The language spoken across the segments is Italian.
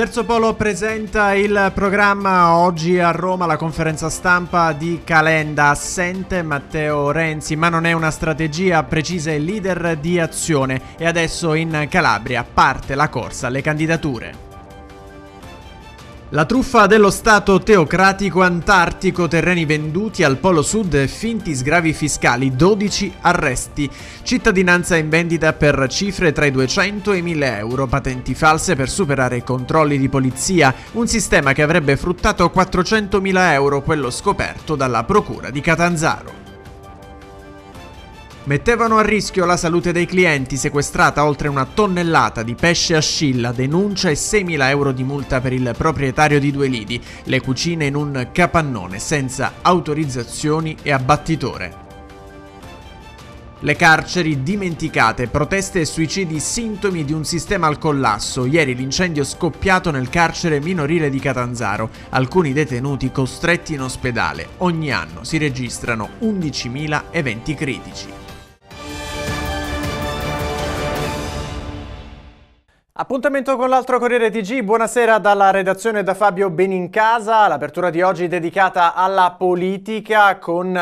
Terzo Polo presenta il programma oggi a Roma la conferenza stampa di Calenda assente Matteo Renzi, ma non è una strategia precisa il leader di azione e adesso in Calabria parte la corsa alle candidature. La truffa dello Stato teocratico antartico, terreni venduti al Polo Sud e finti sgravi fiscali, 12 arresti, cittadinanza in vendita per cifre tra i 200 e i 1000 euro, patenti false per superare i controlli di polizia, un sistema che avrebbe fruttato 400.000 euro, quello scoperto dalla Procura di Catanzaro mettevano a rischio la salute dei clienti, sequestrata oltre una tonnellata di pesce a scilla, denuncia e 6.000 euro di multa per il proprietario di due lidi, le cucine in un capannone senza autorizzazioni e abbattitore. Le carceri dimenticate, proteste e suicidi sintomi di un sistema al collasso. Ieri l'incendio scoppiato nel carcere minorile di Catanzaro. Alcuni detenuti costretti in ospedale. Ogni anno si registrano 11.000 eventi critici. Appuntamento con l'altro Corriere TG, buonasera dalla redazione da Fabio Benincasa, l'apertura di oggi è dedicata alla politica con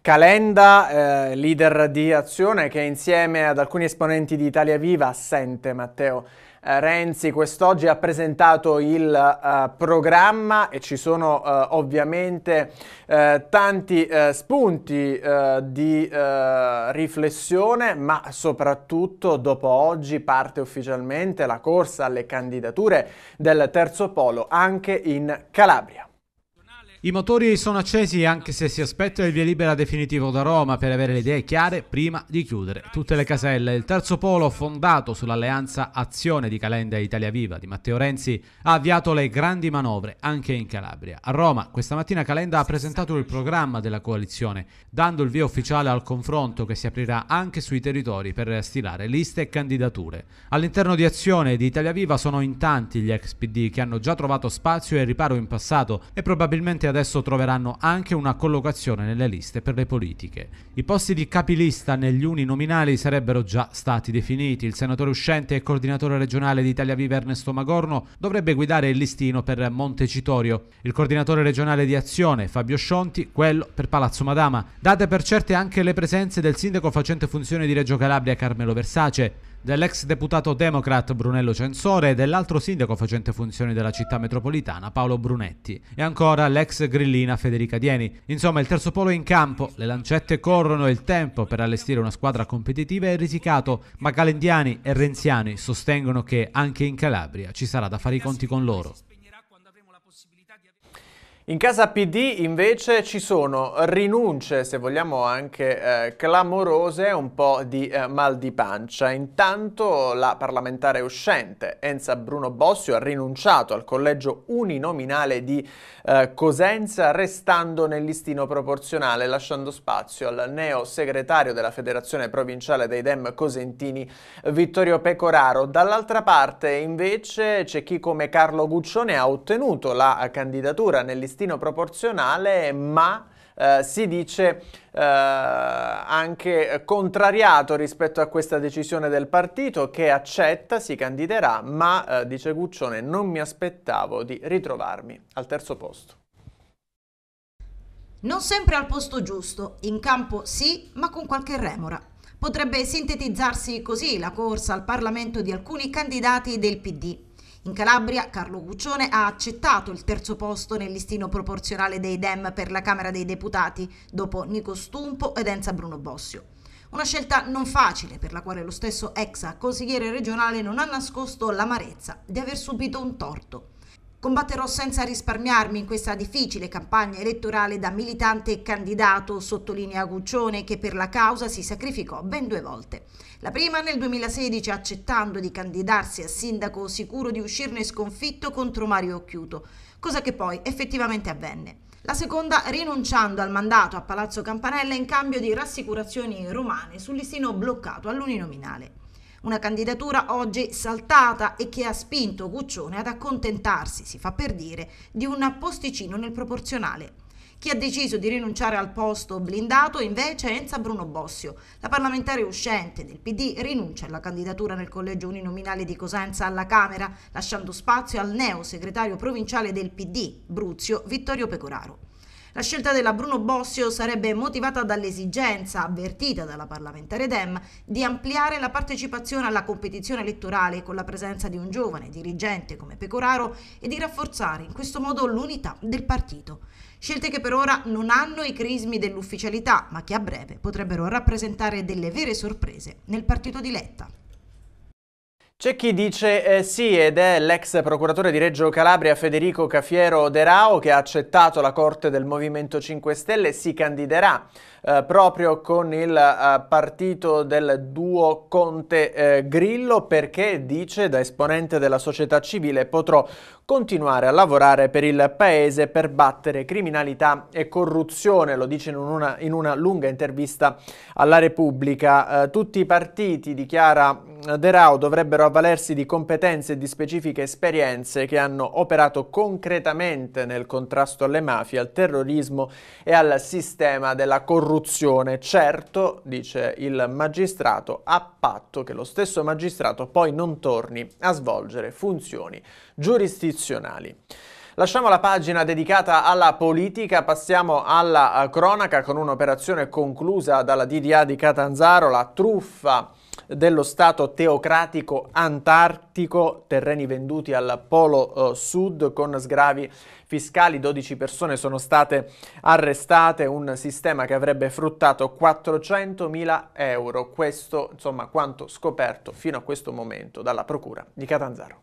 Calenda, eh, leader di Azione che insieme ad alcuni esponenti di Italia Viva assente Matteo eh, Renzi quest'oggi ha presentato il uh, programma e ci sono uh, ovviamente uh, tanti spunti di riflessione, ma soprattutto dopo oggi parte ufficialmente la corsa alle candidature del terzo polo anche in Calabria. I motori sono accesi anche se si aspetta il via libera definitivo da Roma per avere le idee chiare prima di chiudere tutte le caselle. Il terzo polo, fondato sull'alleanza Azione di Calenda e Italia Viva di Matteo Renzi, ha avviato le grandi manovre anche in Calabria. A Roma questa mattina Calenda ha presentato il programma della coalizione, dando il via ufficiale al confronto che si aprirà anche sui territori per stilare liste e candidature. All'interno di Azione e di Italia Viva sono in tanti gli ex PD che hanno già trovato spazio e riparo in passato e probabilmente adesso troveranno anche una collocazione nelle liste per le politiche. I posti di capilista negli uninominali sarebbero già stati definiti. Il senatore uscente e coordinatore regionale di Italia Viva Ernesto Magorno dovrebbe guidare il listino per Montecitorio. Il coordinatore regionale di Azione Fabio Scionti, quello per Palazzo Madama. Date per certe anche le presenze del sindaco facente funzione di Reggio Calabria Carmelo Versace dell'ex deputato democrat Brunello Censore e dell'altro sindaco facente funzioni della città metropolitana Paolo Brunetti e ancora l'ex grillina Federica Dieni. Insomma il terzo polo è in campo, le lancette corrono e il tempo per allestire una squadra competitiva è risicato, ma calendiani e renziani sostengono che anche in Calabria ci sarà da fare i conti con loro. In casa PD invece ci sono rinunce, se vogliamo anche eh, clamorose, un po' di eh, mal di pancia. Intanto la parlamentare uscente Enza Bruno Bossio ha rinunciato al collegio uninominale di eh, Cosenza restando nel listino proporzionale lasciando spazio al neo segretario della Federazione Provinciale dei Dem Cosentini Vittorio Pecoraro. Dall'altra parte invece c'è chi come Carlo Guccione ha ottenuto la candidatura nel destino proporzionale, ma eh, si dice eh, anche contrariato rispetto a questa decisione del partito che accetta, si candiderà, ma eh, dice Guccione non mi aspettavo di ritrovarmi al terzo posto. Non sempre al posto giusto, in campo sì, ma con qualche remora. Potrebbe sintetizzarsi così la corsa al Parlamento di alcuni candidati del PD. In Calabria Carlo Guccione ha accettato il terzo posto nel listino proporzionale dei Dem per la Camera dei Deputati dopo Nico Stumpo ed Enza Bruno Bossio. Una scelta non facile per la quale lo stesso ex consigliere regionale non ha nascosto l'amarezza di aver subito un torto. Combatterò senza risparmiarmi in questa difficile campagna elettorale da militante e candidato, sottolinea Guccione, che per la causa si sacrificò ben due volte. La prima nel 2016 accettando di candidarsi a sindaco sicuro di uscirne sconfitto contro Mario Occhiuto, cosa che poi effettivamente avvenne. La seconda rinunciando al mandato a Palazzo Campanella in cambio di rassicurazioni romane sul listino bloccato all'uninominale. Una candidatura oggi saltata e che ha spinto Guccione ad accontentarsi, si fa per dire, di un posticino nel proporzionale. Chi ha deciso di rinunciare al posto blindato invece è Enza Bruno Bossio. La parlamentare uscente del PD rinuncia alla candidatura nel collegio uninominale di Cosenza alla Camera, lasciando spazio al neo segretario provinciale del PD, Bruzio Vittorio Pecoraro. La scelta della Bruno Bossio sarebbe motivata dall'esigenza, avvertita dalla parlamentare Dem, di ampliare la partecipazione alla competizione elettorale con la presenza di un giovane dirigente come Pecoraro e di rafforzare in questo modo l'unità del partito scelte che per ora non hanno i crismi dell'ufficialità, ma che a breve potrebbero rappresentare delle vere sorprese nel partito di Letta. C'è chi dice eh, sì ed è l'ex procuratore di Reggio Calabria Federico Cafiero De Rao che ha accettato la corte del Movimento 5 Stelle e si candiderà eh, proprio con il eh, partito del duo Conte-Grillo eh, perché, dice, da esponente della società civile potrò continuare a lavorare per il Paese per battere criminalità e corruzione, lo dice in una, in una lunga intervista alla Repubblica. Eh, tutti i partiti, dichiara mm, De Rao, dovrebbero avvalersi di competenze e di specifiche esperienze che hanno operato concretamente nel contrasto alle mafie, al terrorismo e al sistema della corruzione corruzione. Certo, dice il magistrato, a patto che lo stesso magistrato poi non torni a svolgere funzioni giurisdizionali. Lasciamo la pagina dedicata alla politica, passiamo alla eh, cronaca con un'operazione conclusa dalla DDA di Catanzaro, la truffa dello Stato teocratico antartico, terreni venduti al Polo eh, Sud con sgravi fiscali, 12 persone sono state arrestate, un sistema che avrebbe fruttato 400.000 euro, questo insomma quanto scoperto fino a questo momento dalla Procura di Catanzaro.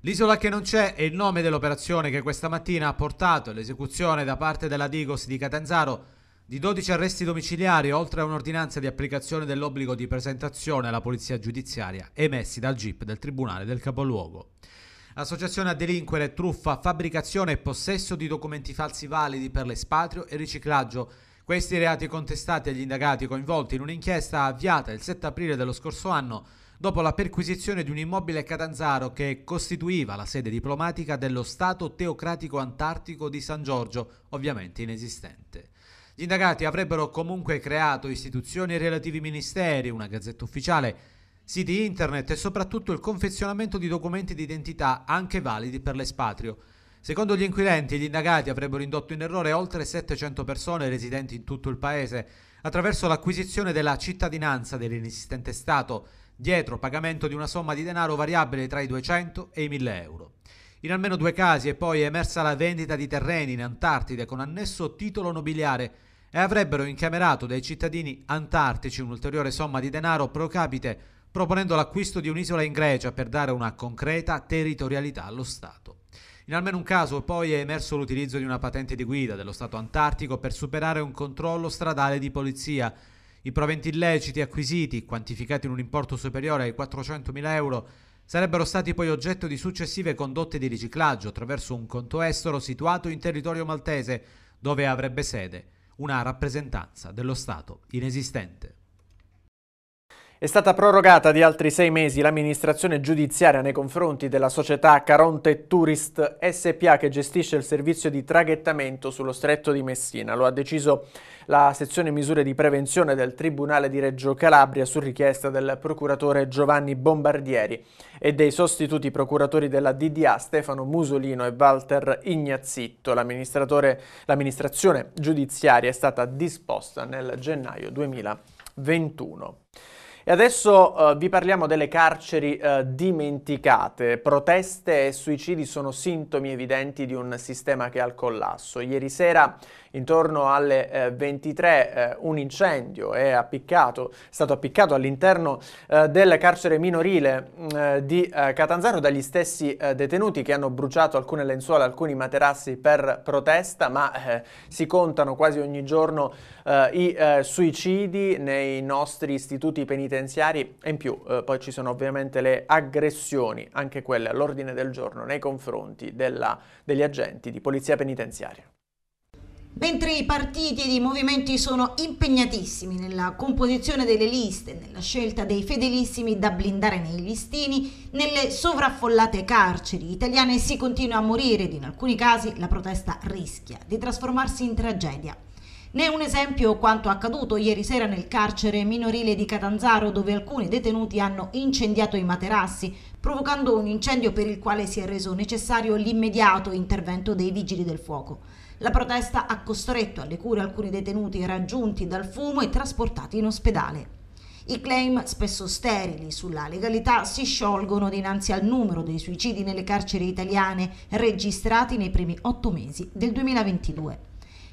L'isola che non c'è è il nome dell'operazione che questa mattina ha portato all'esecuzione da parte della Digos di Catanzaro di 12 arresti domiciliari, oltre a un'ordinanza di applicazione dell'obbligo di presentazione alla polizia giudiziaria emessi dal GIP del Tribunale del Capoluogo. Associazione a delinquere, truffa, fabbricazione e possesso di documenti falsi validi per l'espatrio e riciclaggio. Questi reati contestati agli indagati coinvolti in un'inchiesta avviata il 7 aprile dello scorso anno dopo la perquisizione di un immobile catanzaro che costituiva la sede diplomatica dello Stato teocratico antartico di San Giorgio, ovviamente inesistente. Gli indagati avrebbero comunque creato istituzioni e relativi ministeri, una gazzetta ufficiale, siti internet e soprattutto il confezionamento di documenti di identità anche validi per l'espatrio. Secondo gli inquirenti, gli indagati avrebbero indotto in errore oltre 700 persone residenti in tutto il paese attraverso l'acquisizione della cittadinanza dell'inesistente Stato, dietro pagamento di una somma di denaro variabile tra i 200 e i 1000 euro. In almeno due casi è poi emersa la vendita di terreni in Antartide con annesso titolo nobiliare e avrebbero incamerato dai cittadini antartici un'ulteriore somma di denaro pro capite proponendo l'acquisto di un'isola in Grecia per dare una concreta territorialità allo Stato. In almeno un caso poi è emerso l'utilizzo di una patente di guida dello Stato antartico per superare un controllo stradale di polizia. I proventi illeciti acquisiti, quantificati in un importo superiore ai 400.000 euro, sarebbero stati poi oggetto di successive condotte di riciclaggio attraverso un conto estero situato in territorio maltese, dove avrebbe sede una rappresentanza dello Stato inesistente. È stata prorogata di altri sei mesi l'amministrazione giudiziaria nei confronti della società Caronte Tourist SPA che gestisce il servizio di traghettamento sullo stretto di Messina. Lo ha deciso la sezione misure di prevenzione del Tribunale di Reggio Calabria su richiesta del procuratore Giovanni Bombardieri e dei sostituti procuratori della DDA Stefano Musolino e Walter Ignazzitto. L'amministrazione giudiziaria è stata disposta nel gennaio 2021. E adesso uh, vi parliamo delle carceri uh, dimenticate. Proteste e suicidi sono sintomi evidenti di un sistema che è al collasso. Ieri sera intorno alle eh, 23 eh, un incendio è, appiccato, è stato appiccato all'interno eh, del carcere minorile mm, eh, di Catanzaro dagli stessi detenuti che hanno bruciato alcune lenzuola, alcuni materassi per protesta, ma si contano quasi ogni giorno i suicidi nei nostri istituti penitenziari e in più poi ci sono ovviamente le aggressioni, anche quelle all'ordine del giorno nei confronti della, degli agenti di polizia penitenziaria. Mentre i partiti ed i movimenti sono impegnatissimi nella composizione delle liste, nella scelta dei fedelissimi da blindare nei listini, nelle sovraffollate carceri italiane si continua a morire ed in alcuni casi la protesta rischia di trasformarsi in tragedia. Ne è un esempio quanto accaduto ieri sera nel carcere minorile di Catanzaro dove alcuni detenuti hanno incendiato i materassi, provocando un incendio per il quale si è reso necessario l'immediato intervento dei vigili del fuoco. La protesta ha costretto alle cure alcuni detenuti raggiunti dal fumo e trasportati in ospedale. I claim, spesso sterili sulla legalità, si sciolgono dinanzi al numero dei suicidi nelle carceri italiane registrati nei primi otto mesi del 2022.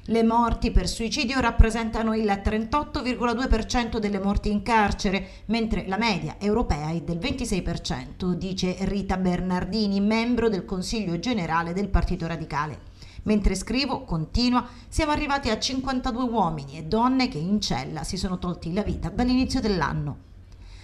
Le morti per suicidio rappresentano il 38,2% delle morti in carcere, mentre la media europea è del 26%, dice Rita Bernardini, membro del Consiglio generale del Partito Radicale. Mentre scrivo, continua, siamo arrivati a 52 uomini e donne che in cella si sono tolti la vita dall'inizio dell'anno.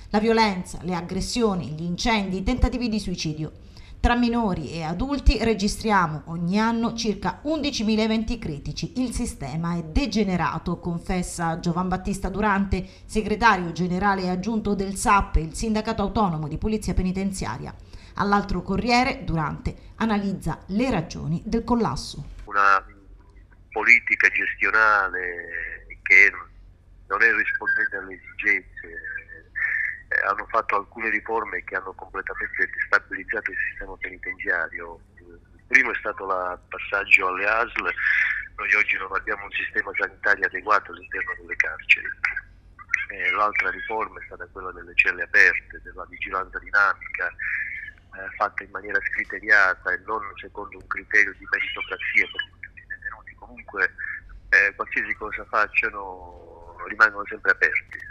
La violenza, le aggressioni, gli incendi, i tentativi di suicidio. Tra minori e adulti registriamo ogni anno circa 11.000 eventi critici. Il sistema è degenerato, confessa Giovan Battista Durante, segretario generale aggiunto del SAP, il sindacato autonomo di polizia penitenziaria. All'altro Corriere, Durante, analizza le ragioni del collasso. Una politica gestionale che non è rispondente alle esigenze. Eh, hanno fatto alcune riforme che hanno completamente destabilizzato il sistema penitenziario. Il primo è stato il passaggio alle ASL, noi oggi non abbiamo un sistema sanitario adeguato all'interno delle carceri. Eh, l'altra riforma è stata quella delle celle aperte, della vigilanza dinamica, eh, fatta in maniera scriteriata e non secondo un criterio di meritocrazia per tutti i detenuti, comunque eh, qualsiasi cosa facciano rimangono sempre aperti.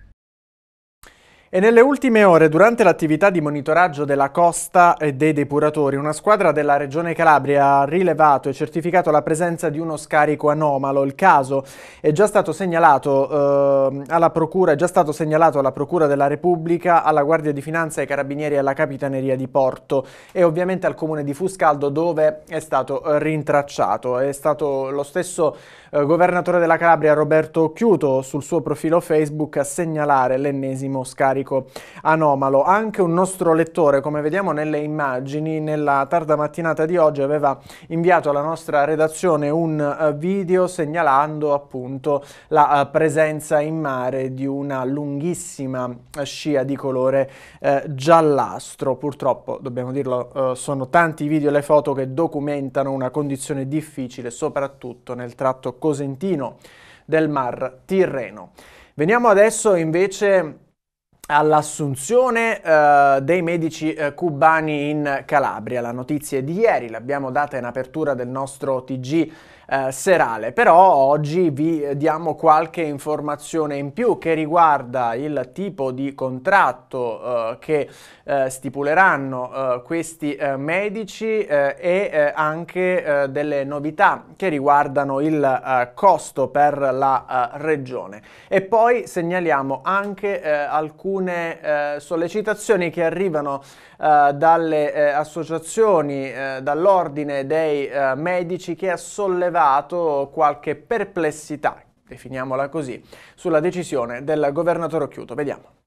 E nelle ultime ore, durante l'attività di monitoraggio della costa e dei depuratori, una squadra della Regione Calabria ha rilevato e certificato la presenza di uno scarico anomalo. Il caso è già stato segnalato, eh, alla, procura, già stato segnalato alla Procura della Repubblica, alla Guardia di Finanza, ai Carabinieri e alla Capitaneria di Porto e ovviamente al Comune di Fuscaldo dove è stato eh, rintracciato. È stato lo stesso eh, governatore della Calabria Roberto Chiuto sul suo profilo Facebook a segnalare l'ennesimo scarico anomalo. Anche un nostro lettore, come vediamo nelle immagini, nella tarda mattinata di oggi aveva inviato alla nostra redazione un eh, video segnalando appunto la eh, presenza in mare di una lunghissima scia di colore uh, giallastro. Purtroppo, dobbiamo dirlo, sono tanti i video e le foto che documentano una condizione difficile, soprattutto nel tratto cosentino del Mar Tirreno. Veniamo adesso invece all'assunzione eh, dei medici eh, cubani in Calabria. La notizia è di ieri l'abbiamo data in apertura del nostro TG eh, serale. Però oggi vi diamo qualche informazione in più che riguarda il tipo di contratto eh, che eh, stipuleranno eh, questi eh, medici eh, e anche delle novità che riguardano il costo per la regione. E poi segnaliamo anche alcune sollecitazioni che arrivano dalle associazioni, dall'ordine dei medici che ha sollevato sollevato qualche perplessità, definiamola così, sulla decisione del governatore Occhiuto. Vediamo.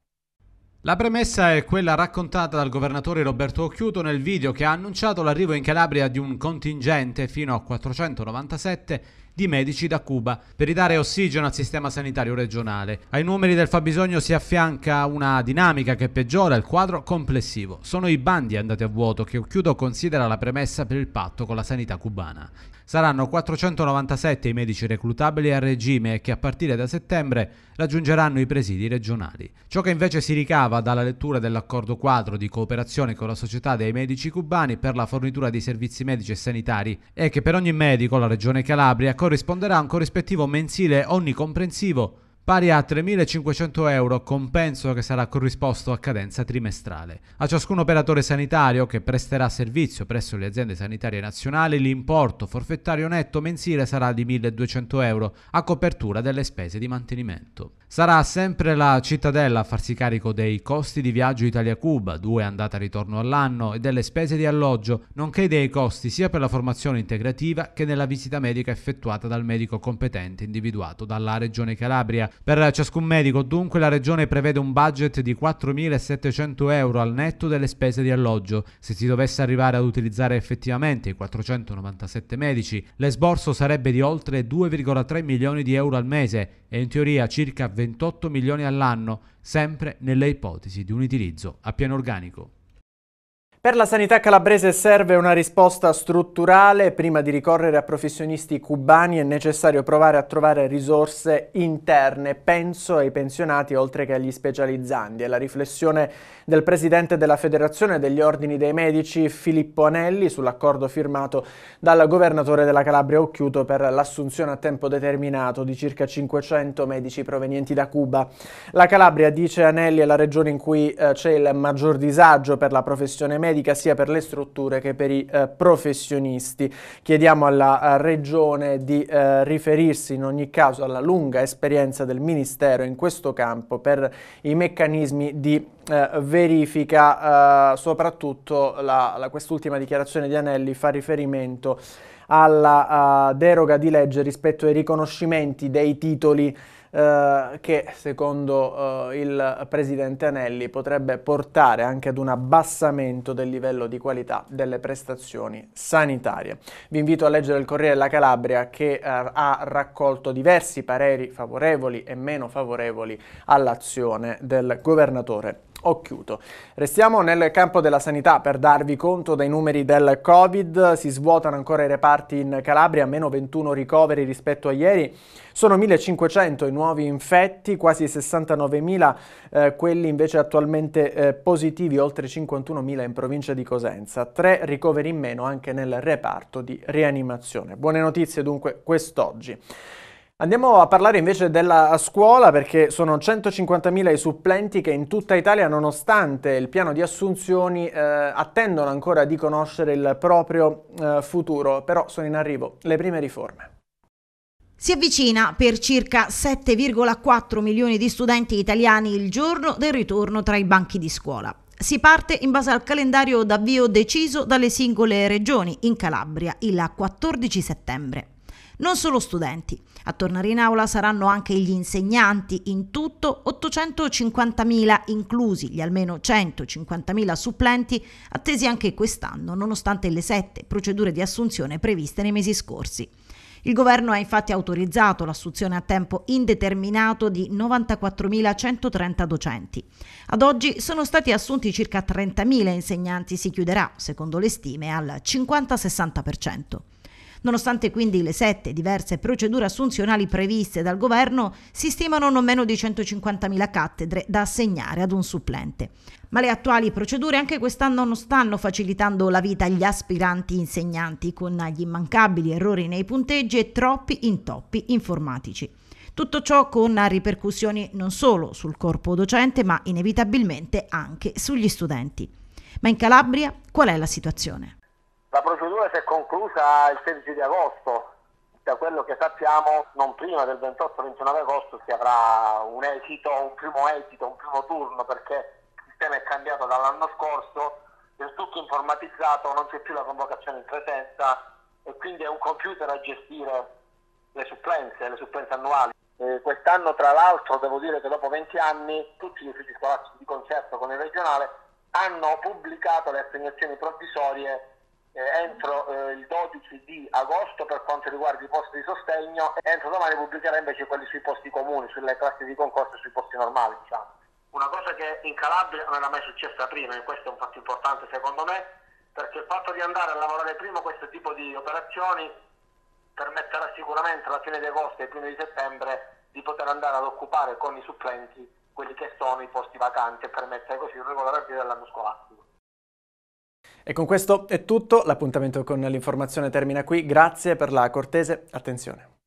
La premessa è quella raccontata dal governatore Roberto Occhiuto nel video che ha annunciato l'arrivo in Calabria di un contingente fino a 497 di medici da Cuba per ridare ossigeno al sistema sanitario regionale. Ai numeri del fabbisogno si affianca una dinamica che peggiora il quadro complessivo. Sono i bandi andati a vuoto che Occhiuto considera la premessa per il patto con la sanità cubana. Saranno 497 i medici reclutabili a regime che a partire da settembre raggiungeranno i presidi regionali. Ciò che invece si ricava dalla lettura dell'accordo quadro di cooperazione con la Società dei Medici Cubani per la fornitura di servizi medici e sanitari è che per ogni medico la Regione Calabria corrisponderà a un corrispettivo mensile onnicomprensivo pari a 3.500 euro, compenso che sarà corrisposto a cadenza trimestrale. A ciascun operatore sanitario che presterà servizio presso le aziende sanitarie nazionali l'importo forfettario netto mensile sarà di 1.200 euro a copertura delle spese di mantenimento. Sarà sempre la cittadella a farsi carico dei costi di viaggio Italia-Cuba, due andate e ritorno all'anno, e delle spese di alloggio, nonché dei costi sia per la formazione integrativa che nella visita medica effettuata dal medico competente individuato dalla Regione Calabria. Per ciascun medico, dunque, la Regione prevede un budget di 4.700 euro al netto delle spese di alloggio. Se si dovesse arrivare ad utilizzare effettivamente i 497 medici, l'esborso sarebbe di oltre 2,3 milioni di euro al mese e in teoria circa 20 28 milioni all'anno, sempre nelle ipotesi di un utilizzo a piano organico. Per la sanità calabrese serve una risposta strutturale, prima di ricorrere a professionisti cubani è necessario provare a trovare risorse interne, penso ai pensionati oltre che agli specializzandi. È la riflessione del presidente della Federazione degli Ordini dei Medici Filippo Anelli sull'accordo firmato dal governatore della Calabria Occhiuto per l'assunzione a tempo determinato di circa 500 medici provenienti da Cuba. La Calabria, dice Anelli, è la regione in cui eh, c'è il maggior disagio per la professione medica medica sia per le strutture che per i eh, professionisti. Chiediamo alla eh, Regione di eh, riferirsi in ogni caso alla lunga esperienza del Ministero in questo campo per i meccanismi di eh, verifica, eh, soprattutto quest'ultima dichiarazione di Anelli fa riferimento alla uh, deroga di legge rispetto ai riconoscimenti dei titoli eh, che secondo eh, il presidente Anelli potrebbe portare anche ad un abbassamento del livello di qualità delle prestazioni sanitarie. Vi invito a leggere il Corriere della Calabria che eh, ha raccolto diversi pareri favorevoli e meno favorevoli all'azione del governatore occhiuto. Restiamo nel campo della sanità per darvi conto dei numeri del Covid. Si svuotano ancora i reparti in Calabria, meno 21 ricoveri rispetto a ieri. Sono 1.500 i nuovi infetti, quasi 69.000 eh, quelli invece attualmente eh, positivi, oltre 51.000 in provincia di Cosenza. Tre ricoveri in meno anche nel reparto di rianimazione. Buone notizie dunque quest'oggi. Andiamo a parlare invece della scuola perché sono 150.000 i supplenti che in tutta Italia, nonostante il piano di assunzioni, eh, attendono ancora di conoscere il proprio eh, futuro, però sono in arrivo le prime riforme. Si avvicina per circa 7,4 milioni di studenti italiani il giorno del ritorno tra i banchi di scuola. Si parte in base al calendario d'avvio deciso dalle singole regioni in Calabria il 14 settembre. Non solo studenti. A tornare in aula saranno anche gli insegnanti, in tutto 850.000 inclusi gli almeno 150.000 supplenti attesi anche quest'anno, nonostante le sette procedure di assunzione previste nei mesi scorsi. Il governo ha infatti autorizzato l'assunzione a tempo indeterminato di 94.130 docenti. Ad oggi sono stati assunti circa 30.000 insegnanti, si chiuderà, secondo le stime, al 50-60%. Nonostante quindi le sette diverse procedure assunzionali previste dal governo, si stimano non meno di 150.000 cattedre da assegnare ad un supplente. Ma le attuali procedure anche quest'anno non stanno facilitando la vita agli aspiranti insegnanti con gli immancabili errori nei punteggi e troppi intoppi informatici. Tutto ciò con ripercussioni non solo sul corpo docente, ma inevitabilmente anche sugli studenti. Ma in Calabria qual è la situazione? La procedura si è conclusa il 16 di agosto, da quello che sappiamo non prima del 28-29 agosto si avrà un esito, un primo esito, un primo turno perché il sistema è cambiato dall'anno scorso, è tutto informatizzato, non c'è più la convocazione in presenza e quindi è un computer a gestire le supplenze, le supplenze annuali. Eh, quest'anno tra l'altro devo dire che dopo 20 anni tutti gli uffici scolastici di concerto con il regionale hanno pubblicato le assegnazioni provvisorie eh, entro eh, il 12 di agosto per quanto riguarda i posti di sostegno e entro domani pubblicherà invece quelli sui posti comuni, sulle classi di concorso e sui posti normali diciamo. Una cosa che in Calabria non era mai successa prima e questo è un fatto importante secondo me perché il fatto di andare a lavorare prima questo tipo di operazioni permetterà sicuramente alla fine di agosto e prima di settembre di poter andare ad occupare con i supplenti quelli che sono i posti vacanti e permettere così il regolare avvio dell'anno scolastico. E con questo è tutto, l'appuntamento con l'informazione termina qui, grazie per la cortese attenzione.